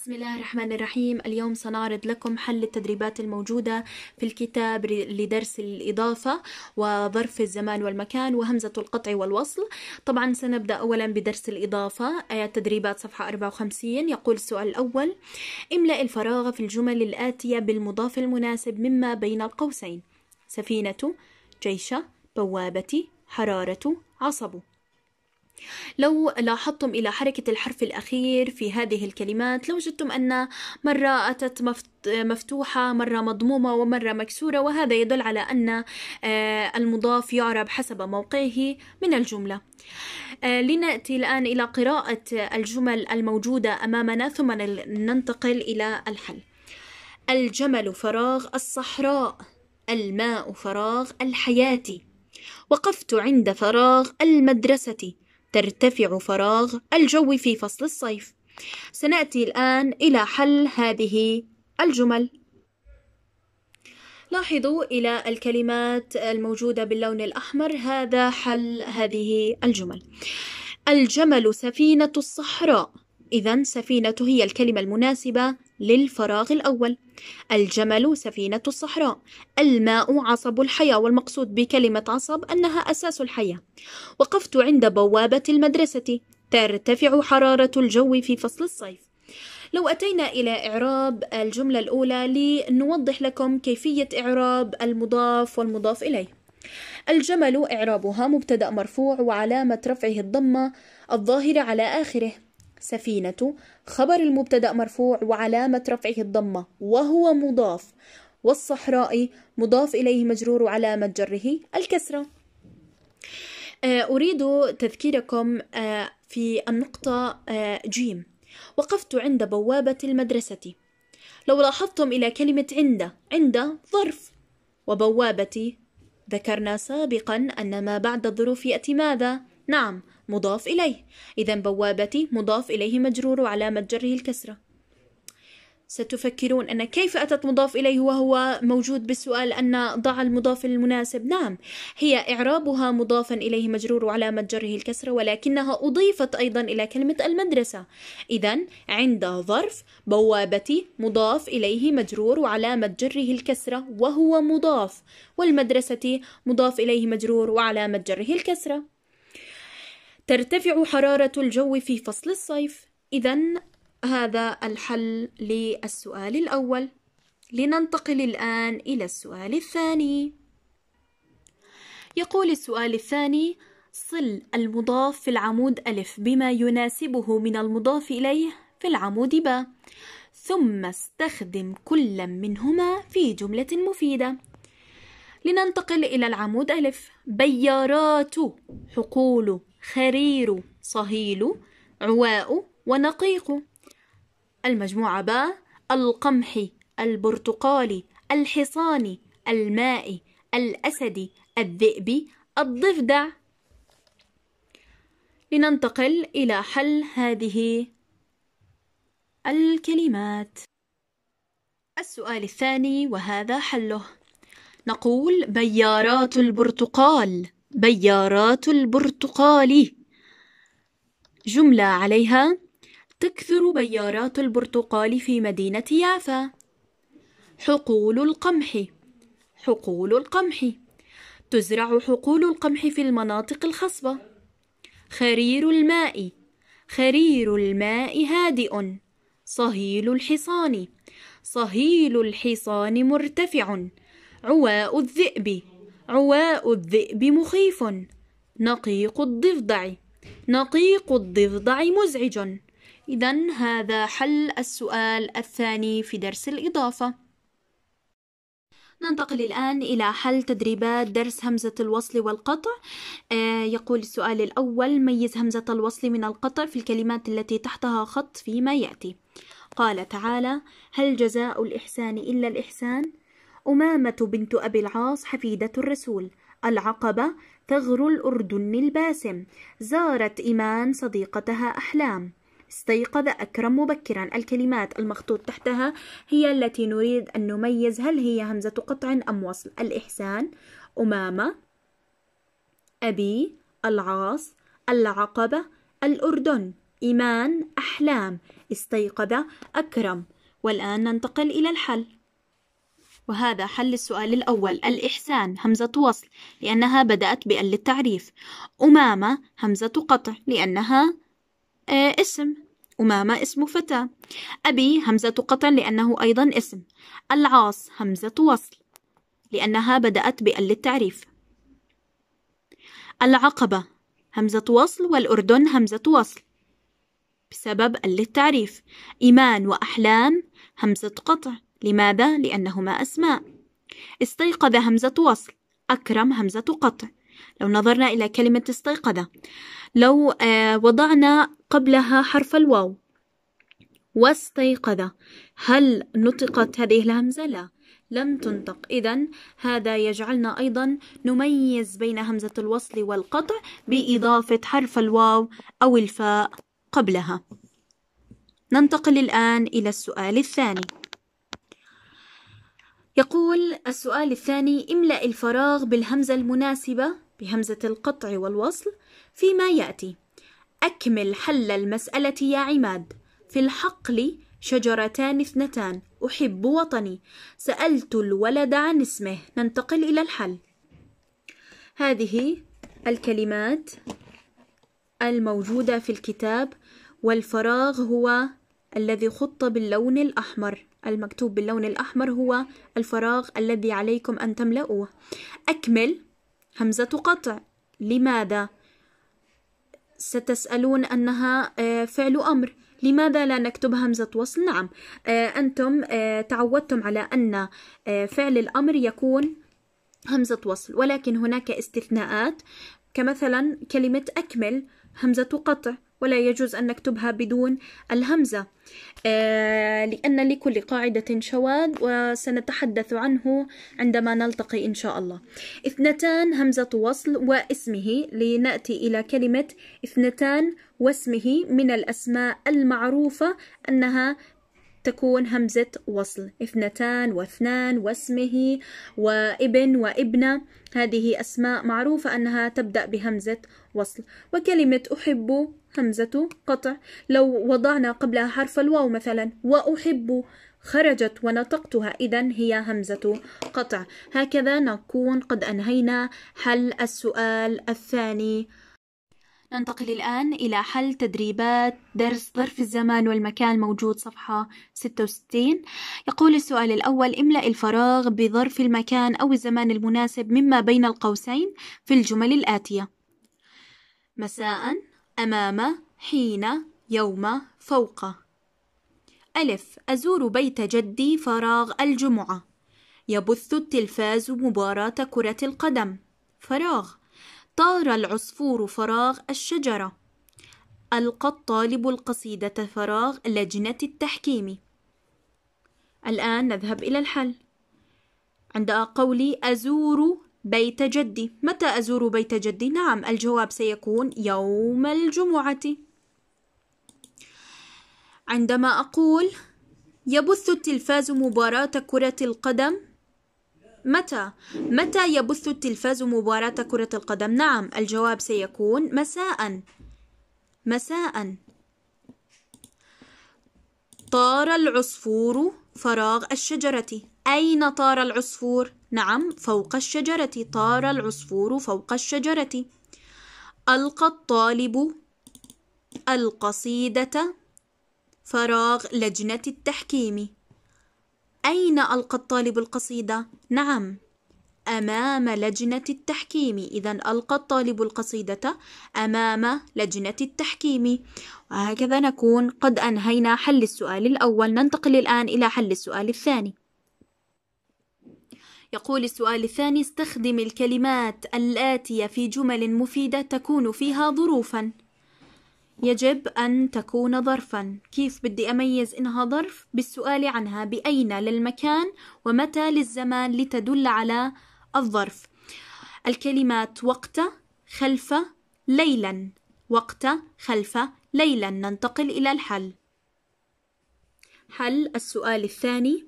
بسم الله الرحمن الرحيم اليوم سنعرض لكم حل التدريبات الموجودة في الكتاب لدرس الإضافة وظرف الزمان والمكان وهمزة القطع والوصل طبعا سنبدأ أولا بدرس الإضافة آية تدريبات صفحة 54 يقول السؤال الأول املأ الفراغ في الجمل الآتية بالمضاف المناسب مما بين القوسين سفينة جيش بوابة حرارة عصب لو لاحظتم إلى حركة الحرف الأخير في هذه الكلمات لوجدتم أن مرة أتت مفتوحة مرة مضمومة ومرة مكسورة وهذا يدل على أن آه، المضاف يعرب حسب موقعه من الجملة آه، لنأتي الآن إلى قراءة الجمل الموجودة أمامنا ثم ننتقل إلى الحل الجمل فراغ الصحراء الماء فراغ الحياه وقفت عند فراغ المدرسه ترتفع فراغ الجو في فصل الصيف سناتي الان الى حل هذه الجمل لاحظوا الى الكلمات الموجوده باللون الاحمر هذا حل هذه الجمل الجمل سفينه الصحراء اذا سفينه هي الكلمه المناسبه للفراغ الأول الجمل سفينة الصحراء الماء عصب الحياة والمقصود بكلمة عصب أنها أساس الحياة وقفت عند بوابة المدرسة ترتفع حرارة الجو في فصل الصيف لو أتينا إلى إعراب الجملة الأولى لنوضح لكم كيفية إعراب المضاف والمضاف إليه الجمل إعرابها مبتدأ مرفوع وعلامة رفعه الضمة الظاهرة على آخره سفينة خبر المبتدأ مرفوع وعلامة رفعه الضمة وهو مضاف والصحراء مضاف إليه مجرور وعلامة جره الكسرة آه، أريد تذكيركم آه، في النقطة آه، جيم وقفت عند بوابة المدرسة لو لاحظتم إلى كلمة عند عند ظرف وبوابتي ذكرنا سابقا أن ما بعد الظروف يأتي ماذا؟ نعم مضاف إليه إذا بوابتي مضاف إليه مجرور وعلامة جره الكسرة ستفكرون أن كيف أتت مضاف إليه وهو موجود بالسؤال أن ضع المضاف المناسب نعم هي إعرابها مضافا إليه مجرور وعلامة جره الكسرة ولكنها أضيفت أيضا إلى كلمة المدرسة إذا عند ظرف بوابتي مضاف إليه مجرور وعلامة جره الكسرة وهو مضاف والمدرسة مضاف إليه مجرور وعلامة جره الكسرة ترتفع حرارة الجو في فصل الصيف إذا هذا الحل للسؤال الأول لننتقل الآن إلى السؤال الثاني يقول السؤال الثاني صل المضاف في العمود ألف بما يناسبه من المضاف إليه في العمود ب ثم استخدم كلا منهما في جملة مفيدة لننتقل إلى العمود ألف بيارات حقول خرير صهيل عواء ونقيق المجموعة باء القمح البرتقال الحصان الماء الأسد الذئب الضفدع لننتقل إلى حل هذه الكلمات السؤال الثاني وهذا حله نقول بيارات البرتقال بيارات البرتقال جملة عليها تكثر بيارات البرتقال في مدينة يافا حقول القمح حقول القمح تزرع حقول القمح في المناطق الخصبة خرير الماء خرير الماء هادئ صهيل الحصان صهيل الحصان مرتفع عواء الذئب عواء الذئب مخيف نقيق الضفدع نقيق الضفدع مزعج إذا هذا حل السؤال الثاني في درس الإضافة ننتقل الآن إلى حل تدريبات درس همزة الوصل والقطع آه يقول السؤال الأول ميز همزة الوصل من القطع في الكلمات التي تحتها خط فيما يأتي قال تعالى هل جزاء الإحسان إلا الإحسان أمامة بنت أبي العاص حفيدة الرسول العقبة ثغر الأردن الباسم زارت إيمان صديقتها أحلام استيقظ أكرم مبكرا الكلمات المخطوط تحتها هي التي نريد أن نميز هل هي همزة قطع أم وصل الإحسان أمامة أبي العاص العقبة الأردن إيمان أحلام استيقظ أكرم والآن ننتقل إلى الحل وهذا حل السؤال الأول الإحسان همزة وصل لأنها بدأت بأل التعريف أمامة همزة قطع لأنها آه، اسم أمامة اسم فتاة أبي همزة قطع لأنه أيضا اسم العاص همزة وصل لأنها بدأت بأل التعريف العقبة همزة وصل والأردن همزة وصل بسبب ال التعريف إيمان وأحلام همزة قطع لماذا؟ لأنهما أسماء استيقظ همزة وصل أكرم همزة قطع لو نظرنا إلى كلمة استيقظ لو آه، وضعنا قبلها حرف الواو واستيقظ هل نطقت هذه الهمزة؟ لا لم تنطق إذا هذا يجعلنا أيضا نميز بين همزة الوصل والقطع بإضافة حرف الواو أو الفاء قبلها ننتقل الآن إلى السؤال الثاني يقول السؤال الثاني املأ الفراغ بالهمزة المناسبة بهمزة القطع والوصل فيما يأتي أكمل حل المسألة يا عماد في الحقل شجرتان اثنتان أحب وطني سألت الولد عن اسمه ننتقل إلى الحل هذه الكلمات الموجودة في الكتاب والفراغ هو الذي خط باللون الأحمر المكتوب باللون الأحمر هو الفراغ الذي عليكم أن تملؤوه أكمل همزة قطع لماذا؟ ستسألون أنها آه، فعل أمر لماذا لا نكتب همزة وصل؟ نعم آه، أنتم آه، تعودتم على أن فعل الأمر يكون همزة وصل ولكن هناك استثناءات كمثلا كلمة أكمل همزة قطع ولا يجوز أن نكتبها بدون الهمزة آه، لأن لكل قاعدة شواذ وسنتحدث عنه عندما نلتقي إن شاء الله اثنتان همزة وصل واسمه لنأتي إلى كلمة اثنتان واسمه من الأسماء المعروفة أنها تكون همزة وصل اثنتان واثنان واسمه وابن وابنة هذه أسماء معروفة أنها تبدأ بهمزة وصل وكلمة أحب همزة قطع لو وضعنا قبلها حرف الواو مثلا وأحب خرجت ونطقتها إذا هي همزة قطع هكذا نكون قد أنهينا حل السؤال الثاني ننتقل الآن إلى حل تدريبات درس ظرف الزمان والمكان موجود صفحة 66 يقول السؤال الأول املأ الفراغ بظرف المكان أو الزمان المناسب مما بين القوسين في الجمل الآتية مساء أمام حين يوم فوق ألف أزور بيت جدي فراغ الجمعة يبث التلفاز مباراة كرة القدم فراغ طار العصفور فراغ الشجرة ألقى الطالب القصيدة فراغ لجنة التحكيم الآن نذهب إلى الحل عند قولي أزور بيت جدي متى أزور بيت جدي؟ نعم الجواب سيكون يوم الجمعة عندما أقول يبث التلفاز مباراة كرة القدم متى؟ متى يبث التلفاز مباراة كرة القدم؟ نعم الجواب سيكون مساء مساء طار العصفور فراغ الشجرة أين طار العصفور؟ نعم فوق الشجرة طار العصفور فوق الشجرة ألقى الطالب القصيدة فراغ لجنة التحكيم أين ألقى الطالب القصيدة؟ نعم أمام لجنة التحكيم إذا ألقى الطالب القصيدة أمام لجنة التحكيم وهكذا نكون قد أنهينا حل السؤال الأول ننتقل الآن إلى حل السؤال الثاني يقول السؤال الثاني استخدم الكلمات الآتية في جمل مفيدة تكون فيها ظروفاً يجب أن تكون ظرفا كيف بدي أميز إنها ظرف بالسؤال عنها بأين للمكان ومتى للزمان لتدل على الظرف الكلمات وقت خلف ليلا وقت خلف ليلا ننتقل إلى الحل حل السؤال الثاني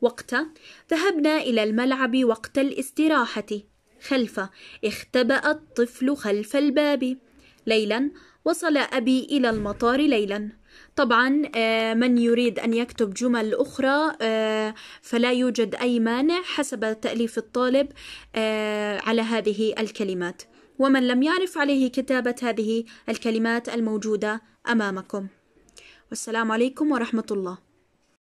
وقت ذهبنا إلى الملعب وقت الاستراحة خلف اختبأ الطفل خلف الباب ليلا وصل أبي إلى المطار ليلا طبعا آه، من يريد أن يكتب جمل أخرى آه، فلا يوجد أي مانع حسب تأليف الطالب آه، على هذه الكلمات ومن لم يعرف عليه كتابة هذه الكلمات الموجودة أمامكم والسلام عليكم ورحمة الله